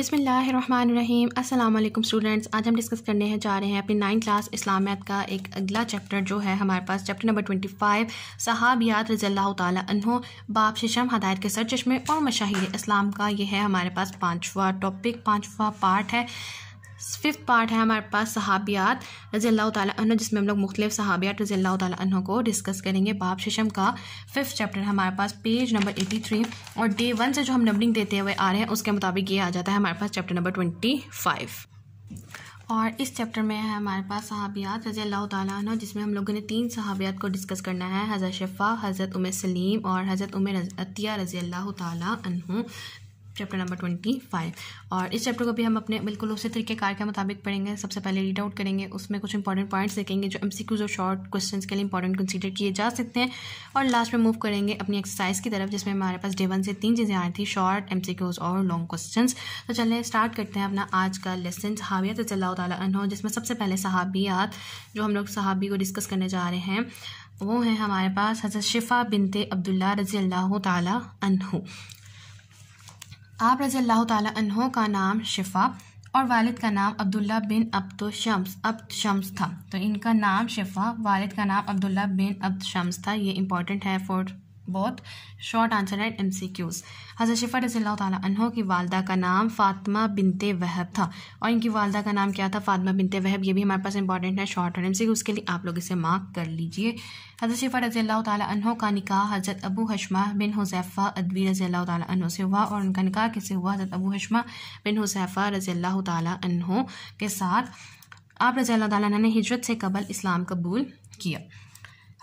बिसमीम अल्लाम स्टूडेंट्स आज हम डिस्कस करने हैं जा रहे हैं अपनी नाइन क्लास इस्लामियात का एक अगला चैप्टर जो है हमारे पास चैप्टर नंबर ट्वेंटी फाइव सहाबियात रज़ल्ला तहों बाप शशम हदायत के सर चश्मे और मशाहिर इस्लाम का ये है हमारे पास पाँचवा टॉपिक पाँचवा पार्ट है फिफ्थ पार्ट है हमारे पास सहाबियात रजी अल्लाह तन जिसमें हम लोग मुख्तलिफ सहाबियात अल्लाह तन को डिस्कस करेंगे बाब शशम का फिफ्थ चैप्टर हमारे पास पेज नंबर एटी थ्री और डे वन से जो हम नंबरिंग देते हुए आ रहे हैं उसके मुताबिक ये आ जाता है हमारे पास चैप्टर नंबर ट्वेंटी फाइव और इस चैप्टर में है हमारे पास सहाबियात रजी अल्लाह तु जिसमें हम लोगों ने तीन सहाबियात को डिस्कस करना है हज़रत शफ़ा हज़रत उम सलीम और हज़रत उमर अतिया रज़ी अल्लाह तु चैप्टर नंबर ट्वेंटी फाइव और इस चैप्टर को भी हम अपने बिल्कुल उसी तरीके कार के मुताबिक पढ़ेंगे सबसे पहले रीड आउट करेंगे उसमें कुछ इंपॉर्टेंट पॉइंट्स देखेंगे जो एमसीक्यूज और शॉर्ट क्वेश्चंस के लिए इंपॉर्टेंट कंसीडर किए जा सकते हैं और लास्ट में मूव करेंगे अपनी एक्सरसाइज की तरफ जिसमें हमारे पास डे वन से तीन चीज़ें आई थी शॉर्ट क्यूज़ और लॉन्ग क्वेश्चन तो चलें स्टार्ट करते हैं अपना आज का लेसन सहाबियत तल्ला तहो जिसमें सबसे पहले सहाबियात जो हम लोग सहाबी को डिस्कस करने जा रहे हैं वो हैं हमारे पास हज़रत शिफ़ा बिनते अब्दुल्ला रज़ी अल्लाह तला आप रज़ल्ला तहों का नाम शिफा और वालिद का नाम अब्दुल्ला बिन अब्द शम्स अब्द शम्स था तो इनका नाम शिफा वालिद का नाम अब्दुल्ला बिन अब्द शम्स था ये इंपॉर्टेंट है फॉर बहुत शॉर्ट आंसर है एम सी क्यूज़ हज़र शिफा रजील्ला तहों की वालदा का नाम फ़ातिमा बिनते वहब था और इनकी वालदा का नाम क्या था फ़ातिमा बिनते वहब ये भी हमारे पास इंपॉर्टेंट है शॉर्ट और एम सी क्यूज़ के लिए आप लोग इसे मार्क कर लीजिए हज़र शिफा रज़ील तहों का निकाह हज़रत अबू हशमा बिन अदबी रज़ी अल्लाह तनों से हुआ और उनका निकाह किसे हुआ हज़रत अबू हशमा बिन हुसैफ़ा रजील्ला तहों के साथ आप रजील्ला ने से कबल इस्लाम कबूल किया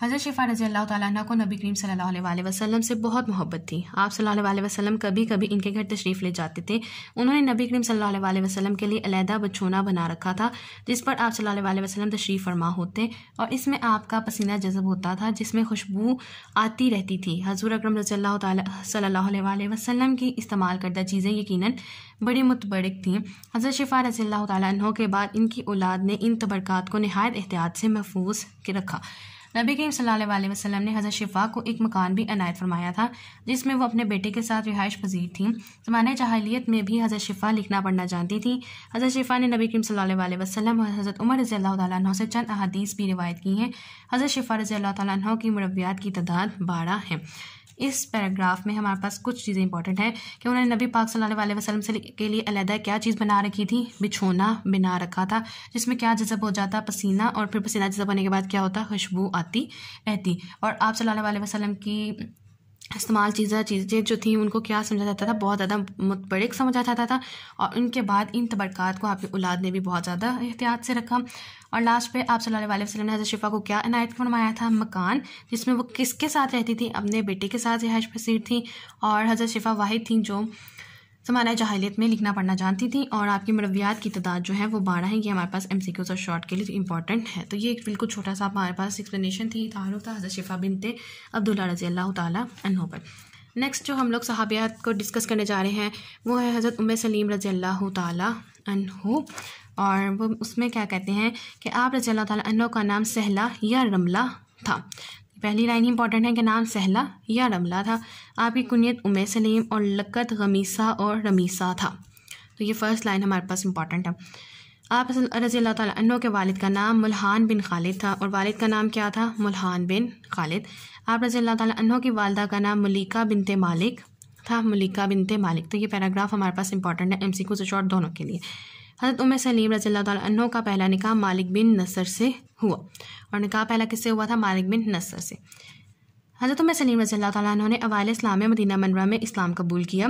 हज़रत शिफ़ा रजी अल्लाह तला को नबी करीम सल्लल्लाहु अलैहि वसल्लम से बहुत मोहब्बत थी आप सल्लल्लाहु अलैहि वसल्लम कभी कभी इनके घर तशरीफ़ ले जाते थे उन्होंने नबी करीम सल्लल्लाहु अलैहि वसल्लम के लिए अलहदा बछोना बना रखा था जिस पर आप सल्लल्लाहु अलैहि वसल्लम तशरीफ़ फरमा होते और इसमें आपका पसीना जज्ब होता था जिसमें खुशबू आती रहती थी हजूर अक्रम रजी अल्लाह वसल्लम की इस्तेमाल करदा चीज़ें यकीन बड़ी मुतबरक थी हज़रत शिफ़ा रजी अल्लाह के बाद इनकी औलाद ने इन तबरक़ात को नहायत एहतियात से महफूज रखा नबी करीम सल्लल्लाहु वसलम वसल्लम ने हज़रत शिफा को एक मकान भी अनायत फरमाया था जिसमें वो अपने बेटे के साथ रिहाइश पजीर थी ज़माना जहालियत में भी हज़रत शिफा लिखना पढ़ना जानती थी हज़रत शिफा ने नबी करीम सल्लल्लाहु अलैहि वसल्लम और हज़रत उमर रज़ी अल्लाह से चंद अहादीस भी रिवायत की हैं हज़रत शिफा रज़ी अल्लाह की मरवियात की तादाद बारह है इस पैराग्राफ में हमारे पास कुछ चीज़ें इंपॉर्टेंट हैं कि उन्होंने नबी पाक सल्लल्लाहु अलैहि वसल्लम से के लिए अलहदा क्या चीज़ बना रखी थी बिछोना बना रखा था जिसमें क्या जजब हो जाता पसीना और फिर पसीना जजब होने के बाद क्या होता खुशबू आती रहती और आप सल्लल्लाहु अलैहि वसल्लम की इस्तेमाल चीज़ें चीज़ें जो थी उनको क्या समझा जाता था बहुत ज़्यादा मुतबरक समझा जाता था और उनके बाद इन तबरक़ात को आपकी औलाद ने भी बहुत ज़्यादा एहतियात से रखा और लास्ट पे आप सल्लल्लाहु अलैहि वसल्लम ने हज़रत शिफा को क्या इनायत फरमाया था मकान जिसमें वो किसके साथ रहती थी अपने बेटे के साथ रिहाइश पसीर थी और हज़रत शिफा वाहिद थी जो समाना जहालियत में लिखना पढ़ना जानती थी और आपकी मरवियात की तादाद जो है वो बारह है ये हमारे पास एम सी क्यूज और शॉर्ट के लिए इंपॉर्टेंट है तो ये एक बिल्कुल छोटा सा हमारे पास एक्सप्लेनेशन थी तारुफ था हज़रत शिफा बिनते अब्दुल्ला रजी अल्लाह तहों पर नेक्स्ट जो हम लोग सहाबियात को डिस्कस करने जा रहे हैं वो है हज़रत उम सलीम रजी अल्लाह तहों और वो उसमें क्या कहते हैं कि आप रजी अल्लाह तहों का नाम सहला या रमला था पहली लाइन इंपॉर्टेंट है कि नाम सहला या रमला था आपकी कुनियत उमे सलीम और लकत गमीसा और रमीसा था तो ये फ़र्स्ट लाइन हमारे पास इंपॉर्टेंट है आप रजी अल्लाह के वालिद का नाम मुल्हान बिन खालिद था और वालिद का नाम क्या था मुल्हान बिन खालिद आप रजी अल्लाह तु की वालदा का नाम मलिका बिनते मालिक था मलिका बिनते मालिक तो ये पैराग्राफ हमारे पास इंपॉर्टेंट है एम सी से शॉर्ट दोनों के लिए हज़रत उम सलीम रज़ी अल्लाह का पहला निकाह मालिक बिन नसर से हुआ और निकाह पहला किससे हुआ था मालिक बिन नसर से हज़रत उम सलीम रजील्ला तहों ने अवाल इस्लाम मदीना मनवा में इस्लाम कबूल किया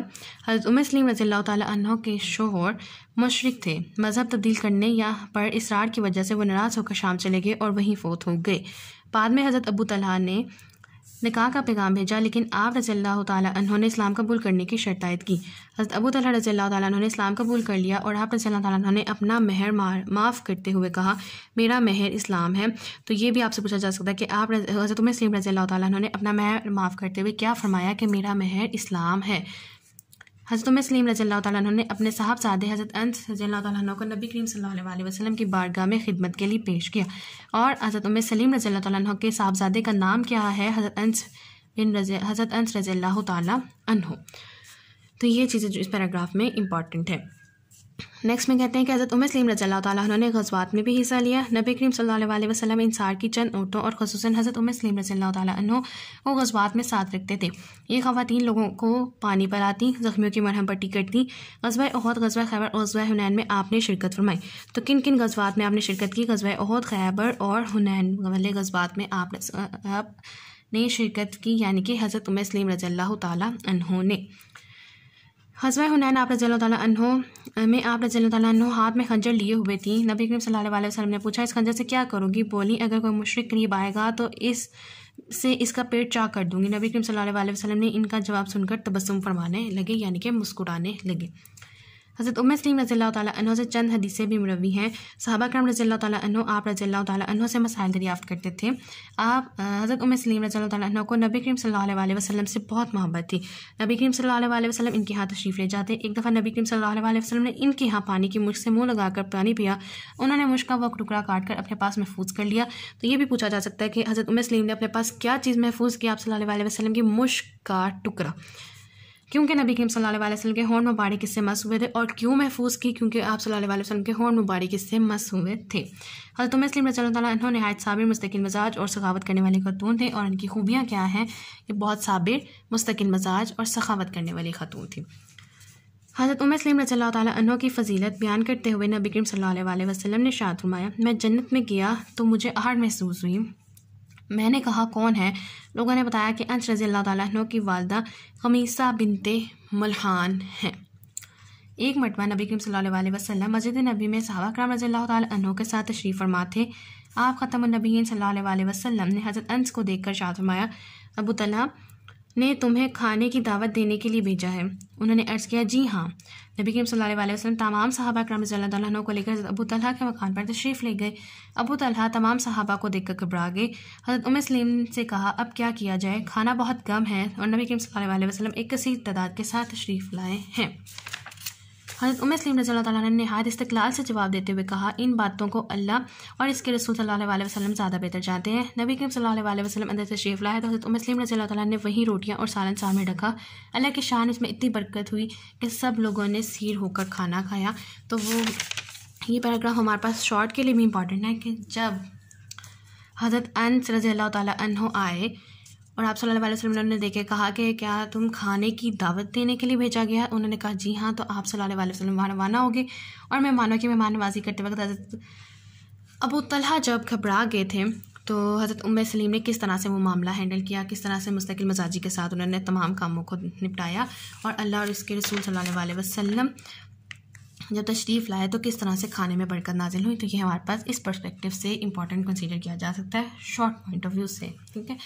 हज़रत उम सलीम रजील्ला तहों के शोहर मशरक थे मज़हब तब्दील करने या पर इसरार की वजह से वो नाराज़ होकर शाम चले गए और वहीं फ़ोत हो गए बाद में हज़रत अबू तलहा ने निकाह का पैगाम भेजा लेकिन आप रजील्ला उन्होंने इस्लाम कबूल करने की शर्तायत की हज़रत अबू तला रजील्ला उन्होंने इस्लाम कबूल कर लिया और आप रजील्ला उन्होंने अपना महर माफ़ करते हुए कहा मेरा महर इस्लाम है तो ये भी आपसे पूछा जा सकता है कि आप हज़रत उमर सलीम रजील्ला उन्होंने अपना महर माफ़ करते हुए क्या फरमाया कि मेरा महर इस्लाम है हज़रत सलीम रज़ल्ला तु ने अपने साहब सादे हज़रत अनस रज़ल्ला तु को नबी करीम सल वसल्लम की बारगाह में खिदमत के लिए पेश किया और हज़रत उम सलीम रज़ल्ला तु के साहबजादे का नाम क्या है हज़रत अंस बिन रज हज़रत अंस रज़ल्ला तु तो ये चीज़ें जो इस पैराग्राफ में इम्पॉर्टेंट है नेक्स्ट में कहते हैं कि हज़रत उमर सलीम रज़ी तह ने गजवात में भी हिस्सा लिया नबी करीम सल्लल्लाहु अलैहि वसल्लम इंसार की चंद ऊँटों और खसूस हज़रत उमर सलीम रज़ी तह को गजवात में साथ रखते थे ये खातन लोगों को पानी पर आती ज़ख्मियों की मरहम पट्टी करती गजबा अहद गजबा खैबर और गजबा हुनैन में आपने शिरकत फरमाई तो किन किन गजबात में आपने शिरकत की गजबा अहद खैबर और हुनैन वाले गजबात में आपने आप ने शिरकत की यानी कि हज़रत उमर सलीम रज़ी तहों ने हजवा हुनैन आप रजील तु में आप रजील तु हाथ में खंजर लिए हुए थी नबी करीम सल्लल्लाहु अलैहि वसल्लम ने पूछा इस खंजर से क्या करूँगी बोली अगर कोई मुशरक करीब आएगा तो इस से इसका पेट चाक कर दूंगी नबी करीम सल्लल्लाहु अलैहि वसल्लम ने इनका जवाब सुनकर तबसम फरमाने लगे यानी कि मुस्कुराने लगे हज़रत उम सलीम रज़ी तह से चंद हदीसें भी मरवी हैं सहाबा करम रज़ी तह आप रज़ी तह से मसाइल दरियाफ़्त करते थे आप हज़रत उम सलीम रज़ी तह को नबी करीम सल्लल्लाहु अलैहि वसल्लम से बहुत मोहब्बत थी नबी करीम सल्लल्लाहु अलैहि वसल्लम इनके यहाँ तशरीफ़ ले जाते एक दफ़ा नबी करीम सल्लल्लाहु अलैहि वसल्लम ने इनके यहाँ पानी की मुश्क से मुँह लगाकर पानी पिया उन्होंने मुश्क का वह टुकड़ा काट कर अपने पास महफूज कर लिया तो ये भी पूछा जा सकता है कि हज़रत उम सलीम ने अपने पास क्या चीज़ महफूज की आप सल्लल्लाहु अलैहि वसल्लम की मुश्क का टुकड़ा क्योंकि नबी करीम सल्लल्लाहु अलैहि वसल्लम के हॉर्न मुबारक इससे मस हुए थे और क्यों महफूज की क्योंकि आप सल्लल्लाहु अलैहि वसल्लम के हॉर्न मुबारक इससे मस हुए थे हजरत मुस्लिम रजील्ला नहायत साबिर मुस्तकिल मजाज और सखावत करने वाली खतून थे और इनकी खूबियाँ क्या हैं ये बहुत साबिर मुस्तकिल मजाज और सखावत करने वाली खतून थी हज़रत उमर सलीम रजील्ला तह की फ़जीलत बयान करते हुए नबी करीम सल्लल्लाहु अलैहि वसल्लम ने शाद फरमाया मैं जन्नत में गया तो मुझे आहट महसूस हुई मैंने कहा कौन है लोगों ने बताया कि अंश रज़ी अल्लाह तु की वालदा खमीसा बिनते मलहान हैं एक मरतबा नबी करीम सल वसल्लम मस्जिद नबी में सहाबा कराम रज़ी अल्लाह के साथ तशरीफ़ फरमा थे आप ख़तमनबीन सल्लल्लाहु अलैहि वसल्लम ने हज़रत अंस को देखकर शाद फरमाया अबू तला ने तुम्हें खाने की दावत देने के लिए भेजा है उन्होंने अर्ज़ किया जी हाँ नबी करीम सल्ला वसलम तमाम साहबा कर रज़ी को लेकर अबू तलहा के मकान पर तशरीफ़ ले गए अबू तलहा तमाम साहबा को देखकर घबरा गए हज़रत उम सलीम से कहा अब क्या किया जाए खाना बहुत कम है और नबी करीम सल्लल्लाहु वसलम एक कसी तादाद के साथ तशरीफ़ लाए हैं हज़रत उमर सलीम रज़ी ने नहायत इस्तलाल से जवाब देते हुए कहा इन बातों को अल्लाह और इसके रसूल सल्ला वसलम ज़्यादा बेहतर जानते हैं नबी करीम सल्ला वसलम अंदर तशरीफ़ लाया तो हज़रत उमर सलीम रज़ी ने वहीं रोटियाँ और सालन सामने रखा अल्लाह की शान इसमें इतनी बरकत हुई कि सब लोगों ने सीर होकर खाना खाया तो वो ये पैराग्राफ हमारे पास शॉर्ट के लिए भी इम्पॉर्टेंट है कि जब हज़रत अनस रज़ी अल्लाह आए और आप सल्लल्लाहु अलैहि वसल्लम ने देखे कहा कि क्या तुम खाने की दावत देने के लिए भेजा गया उन्होंने कहा जी हाँ तो आप सल्लल्लाहु अलैहि वसल्लम वहाँ रवाना हो गए और मेहमानों की मेहमान नवाजी करते वक्त हज़रत अबू तलहा जब घबरा गए थे तो हज़रत उम सलीम ने किस तरह से वो मामला हैंडल किया किस तरह से मुस्तकिल मजाजी के साथ उन्होंने तमाम कामों को निपटाया और अल्लाह और इसके रसूल सल्लल्लाहु अलैहि वसल्लम जब तशरीफ़ लाए तो किस तरह से खाने में बढ़कर नाजिल हुई तो ये हमारे पास इस परस्पेक्टिव से इंपॉर्टेंट कंसीडर किया जा सकता है शॉर्ट पॉइंट ऑफ व्यू से ठीक है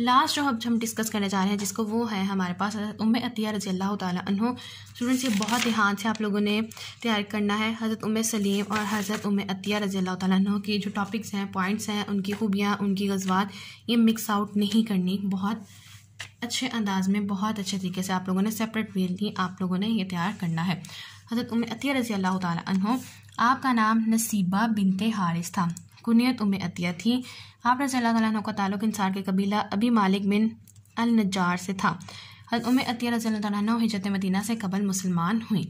लास्ट जो अब हम डिस्कस करने जा रहे हैं जिसको वो है हमारे पास उम अतिया रजी अल्लाह तहों स्टूडेंट्स ये बहुत ध्यान से आप लोगों ने तैयार करना है हज़रत उम सलीम और हज़रत उम अतिया रजी अल्लाह तहों की जो टॉपिक्स हैं पॉइंट्स हैं उनकी खूबियाँ उनकी गजबात ये मिक्स आउट नहीं करनी बहुत अच्छे अंदाज में बहुत अच्छे तरीके से आप लोगों ने सेपरेट वील आप लोगों ने ये तैयार करना है हज़रत उम अतिया रज़ी अल्लाह तहों आपका नाम नसीबा बिनते हारिस था कुनियत उम अतिया थी आप रज़ी अल्लाह तहों का ताल्लुक इंसार के कबीला अभी मालिक बिन अल नजार से था हज़रत उम अतिया रजी तु हिजरत मदीना से कबल मुसलमान हुई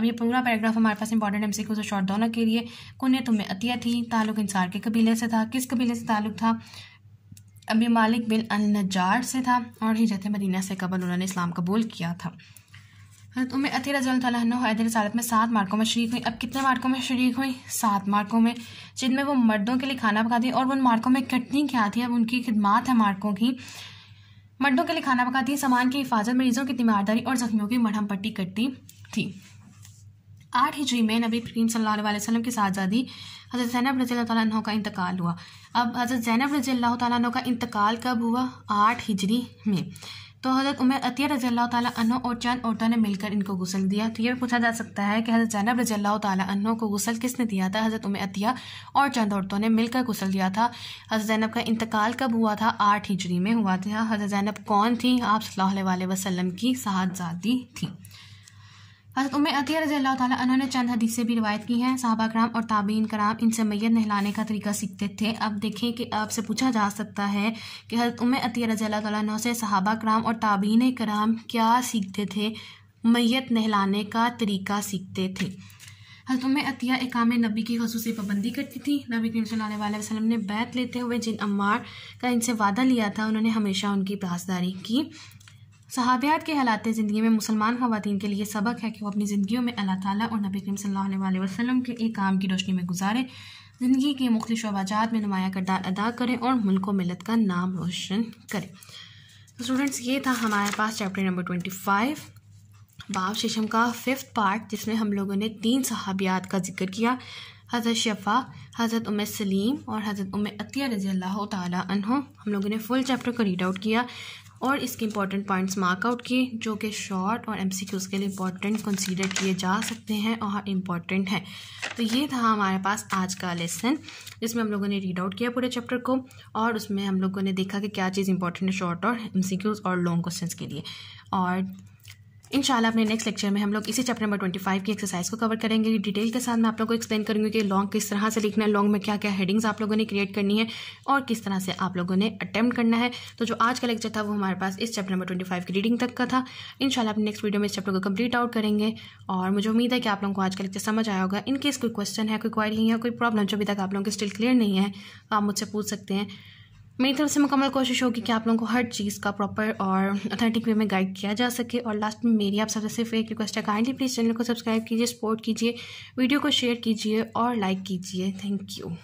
अब ये पूरा पैराग्राफ हमारे पास इंपॉर्टेंट एम सी से शॉर्ट दोनों के लिए कुनियत उम अतिया थी ताल्लुक इंसार के कबीले से था किस कबीले से ताल्लुक था अभी मालिक बिन अल नजार से था और हिजरत मदीना से कबल उन्होंने इस्लाम कबूल किया था हजरत उम्र अतीर हजरत सालत में सात मार्कों में शरीक हुई अब कितने मार्कों में शरीक हुई सात मार्कों में जिनमें वो मर्दों के लिए खाना पकाती और उन मार्कों में कटनी क्या थी अब उनकी खिदमात है मार्कों की मर्दों के लिए खाना पकाती सामान की हिफाजत मरीजों की तीमारदारी और जख्मियों की मरहम पट्टी करती थी आठ हिजरी में नबी करीम सल्लल्लाहु अलैहि वसल्लम की शाहजादी हज़रत जैनब रजी तह का इंतकाल हुआ अब हज़रत जैनब रजी अल्लाह तह का इंतकाल कब हुआ आठ हिजरी में तो हज़रत उमर अतिया रज़ल्ला तन और चंद औरतों ने मिलकर इनको गुसल दिया तो ये पूछा जा सकता है कि हज़रत जैनब रज़ल्ला तन को गसल किसने दिया था हज़रत उमर अतिया और चंद औरतों ने मिलकर गुसल दिया था हज़रत जैनब का इंतकाल कब हुआ था आठ हिजरी में हुआ था हज़रत जैनब कौन थी आप सल्ला वसलम की साहबजादी थी हज़रत उम अतिया रजी अल्लाह ताला उन्होंने चंद हदीसें भी रिवायत की हैं सहाबा कराम और ताबीन कराम इनसे मैत नहलाने का तरीका सीखते थे अब देखें कि आपसे पूछा जा सकता है कि हज़रत उम अतिया रजी अल्लाह ताला से सहाबा कराम और ताबीन कराम क्या सीखते थे मैत नहलाने का तरीका सीखते थे हजरत उम अतिया एकाम नबी की खसूस पाबंदी करती थी नबी करीम वसल्लम ने बैत लेते हुए जिन अम्मार का इनसे वादा लिया था उन्होंने हमेशा उनकी पासदारी की सहाबियात के हालात ज़िंदगी में मुसलमान खवतिन के लिए सबक है कि वो अपनी ज़िंदगी में अल्लाह ताली और नबी करीम सल्ला वसलम के एक काम की रोशनी में गुजारें ज़िंदगी के मुख्त शोबाजात में नुमाया करदार अदा करें और मुल्क व मिलत का नाम रोशन करें तो स्टूडेंट्स ये था हमारे पास चैप्टर नंबर ट्वेंटी फाइव बाब शीशम का फिफ्थ पार्ट जिसमें हम लोगों ने तीन सहाबियात का जिक्र किया हज़रत शफ़ा हज़रत उम सलीम और हज़रत उम अतिया रज़ी अल्लाह तहों हम लोगों ने फुल चैप्टर को रीड आउट किया और इसके इंपॉर्टेंट पॉइंट्स मार्कआउट किए जो कि शॉर्ट और एमसीक्यूज़ के लिए इंपॉर्टेंट कंसीडर किए जा सकते हैं और इम्पॉर्टेंट हाँ, हैं तो ये था हमारे पास आज का लेसन जिसमें हम लोगों ने रीड आउट किया पूरे चैप्टर को और उसमें हम लोगों ने देखा कि क्या चीज़ इंपॉर्टेंट है शॉर्ट और एम और लॉन्ग क्वेश्चन के लिए और इन अपने नेक्स्ट लेक्चर में हम लोग इसी चैप्टर नंबर ट्वेंटी फाइव की एक्सरसाइज को कवर करेंगे डिटेल के साथ मैं आप लोगों को एक्सप्लेन करूँगी कि लॉन्ग किस तरह से लिखना है लॉन्ग में क्या क्या हेडिंग्स आप लोगों ने क्रिएट करनी है और किस तरह से आप लोगों ने अटैम्प्ट करना है तो जो आज का लेक्चर था वो हमारे पास इस चैप्टर नंबर ट्वेंटी फाइव की रीडिंग तक का था इन अपने नेक्स्ट वीडियो में इस चैप्टर को कम्प्लीट आउट करेंगे और मुझे उम्मीद है कि आप लोगों को आज का लेक्चर समझ आया होगा इनकेस कोई क्वेश्चन है कोई क्वारी है कोई प्रॉब्लम जो अभी तक आप लोगों के स्टिल क्लियर नहीं है तो आप मुझसे पूछ सकते हैं मेरी तरफ से मुकम्मल कोशिश होगी कि आप लोगों को हर चीज़ का प्रॉपर और अथेंटिक वे में गाइड किया जा सके और लास्ट में मेरी आप सबसे सिर्फ एक रिक्वेस्ट है काइंडली प्लीज़ चैनल को सब्सक्राइब कीजिए सपोर्ट कीजिए वीडियो को शेयर कीजिए और लाइक कीजिए थैंक यू